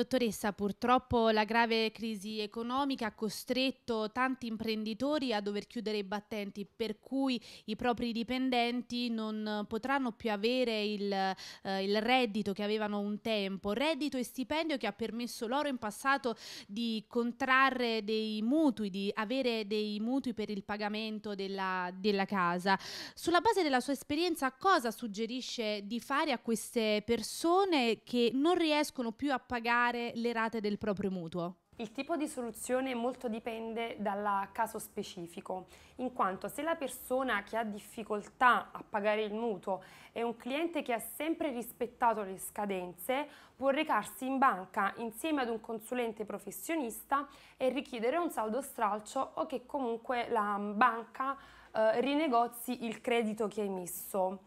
Dottoressa, purtroppo la grave crisi economica ha costretto tanti imprenditori a dover chiudere i battenti, per cui i propri dipendenti non potranno più avere il, eh, il reddito che avevano un tempo, reddito e stipendio che ha permesso loro in passato di contrarre dei mutui, di avere dei mutui per il pagamento della, della casa. Sulla base della sua esperienza, cosa suggerisce di fare a queste persone che non riescono più a pagare? pagare le rate del proprio mutuo? Il tipo di soluzione molto dipende dal caso specifico, in quanto se la persona che ha difficoltà a pagare il mutuo è un cliente che ha sempre rispettato le scadenze, può recarsi in banca insieme ad un consulente professionista e richiedere un saldo stralcio o che comunque la banca eh, rinegozi il credito che ha emesso.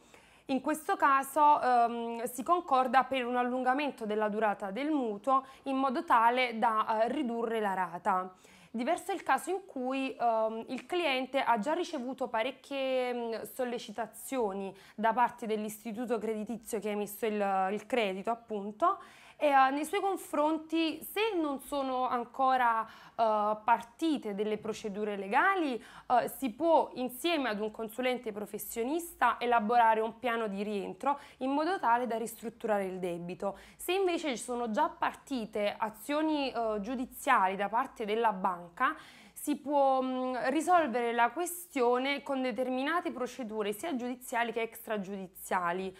In questo caso ehm, si concorda per un allungamento della durata del mutuo in modo tale da eh, ridurre la rata. Diverso è il caso in cui ehm, il cliente ha già ricevuto parecchie mm, sollecitazioni da parte dell'istituto creditizio che ha emesso il, il credito, appunto, e uh, nei suoi confronti, se non sono ancora uh, partite delle procedure legali, uh, si può insieme ad un consulente professionista elaborare un piano di rientro in modo tale da ristrutturare il debito. Se invece sono già partite azioni giudiziali da parte della banca, si può mm, risolvere la questione con determinate procedure sia giudiziali che extragiudiziali.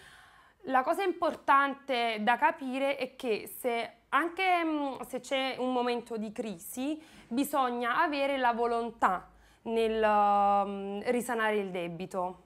La cosa importante da capire è che se anche mm, se c'è un momento di crisi, bisogna avere la volontà nel mm, risanare il debito.